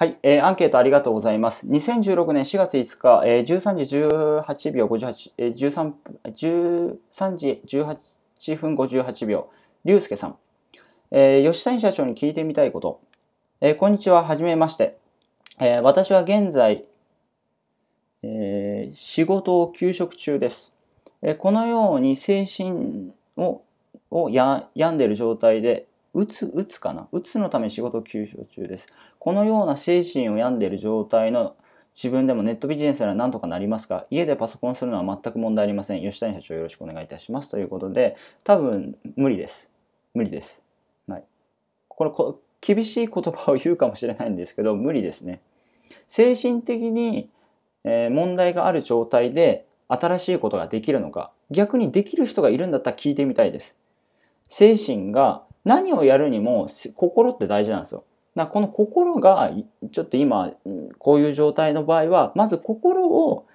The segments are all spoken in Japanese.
はい、えー、アンケートありがとうございます。2016年4月5日、えー、13時18秒58、えー、13, 13時18分58秒、竜介さん、えー、吉谷社長に聞いてみたいこと、えー、こんにちは、はじめまして、えー、私は現在、えー、仕事を休職中です。えー、このように精神をを病んでいる状態で、うつ、うつかな。うつのため仕事を休止中です。このような精神を病んでいる状態の自分でもネットビジネスなら何とかなりますが、家でパソコンするのは全く問題ありません。吉谷社長よろしくお願いいたします。ということで、多分無理です。無理です。はい。これこ、厳しい言葉を言うかもしれないんですけど、無理ですね。精神的に、えー、問題がある状態で新しいことができるのか、逆にできる人がいるんだったら聞いてみたいです。精神が何をやるにも心って大事なんですよ。だこの心がちょっと今こういう状態の場合はまず心を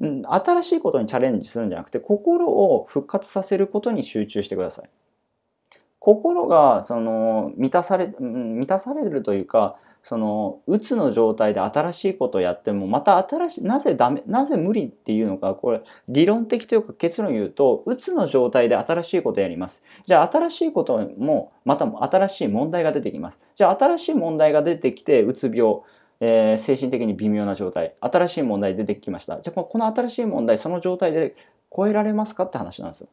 新しいことにチャレンジするんじゃなくて心を復活させることに集中してください。心がその満たされ満たされるというかそのうつの状態で新しいことをやってもまた新しいなぜダメなぜ無理っていうのかこれ理論的というか結論言うとうつの状態で新しいことをやりますじゃあ新しいこともまた新しい問題が出てきますじゃあ新しい問題が出てきてうつ病えー、精神的に微妙な状態新しい問題出てきましたじゃあこの新しい問題その状態で超えられますかって話なんですよ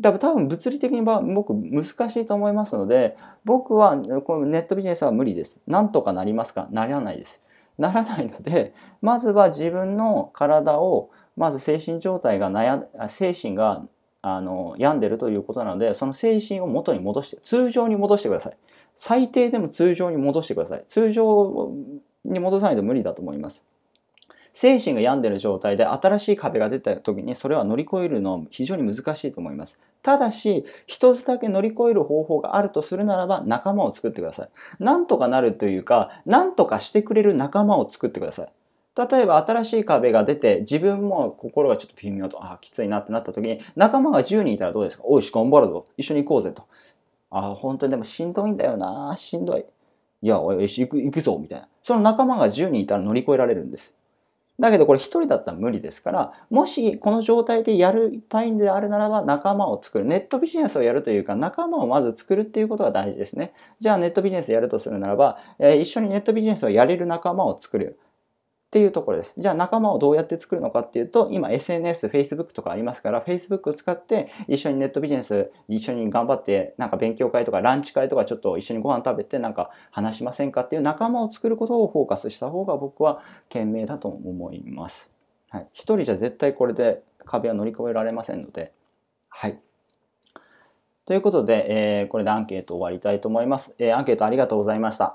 だから多分物理的に僕難しいと思いますので僕はこのネットビジネスは無理です。なんとかなりますかならないです。ならないのでまずは自分の体をまず精神状態が悩精神があの病んでるということなのでその精神を元に戻して通常に戻してください。最低でも通常に戻してください。通常に戻さないと無理だと思います。精神が病んでる状態で新しい壁が出た時にそれは乗り越えるのは非常に難しいと思います。ただし、一つだけ乗り越える方法があるとするならば仲間を作ってください。なんとかなるというか、なんとかしてくれる仲間を作ってください。例えば新しい壁が出て自分も心がちょっと微妙と、ああ、きついなってなった時に仲間が10人いたらどうですかおいし、頑張るぞ。一緒に行こうぜと。ああ、本当にでもしんどいんだよな。しんどい。いや、おいし、行く行くぞ。みたいな。その仲間が10人いたら乗り越えられるんです。だけどこれ一人だったら無理ですから、もしこの状態でやりたいんであるならば仲間を作る。ネットビジネスをやるというか仲間をまず作るっていうことが大事ですね。じゃあネットビジネスやるとするならば、えー、一緒にネットビジネスをやれる仲間を作る。っていうところです。じゃあ仲間をどうやって作るのかっていうと、今 SNS、Facebook とかありますから、Facebook を使って一緒にネットビジネス、一緒に頑張って、なんか勉強会とかランチ会とかちょっと一緒にご飯食べてなんか話しませんかっていう仲間を作ることをフォーカスした方が僕は賢明だと思います。はい。一人じゃ絶対これで壁は乗り越えられませんので、はい。ということで、えー、これでアンケート終わりたいと思います。えー、アンケートありがとうございました。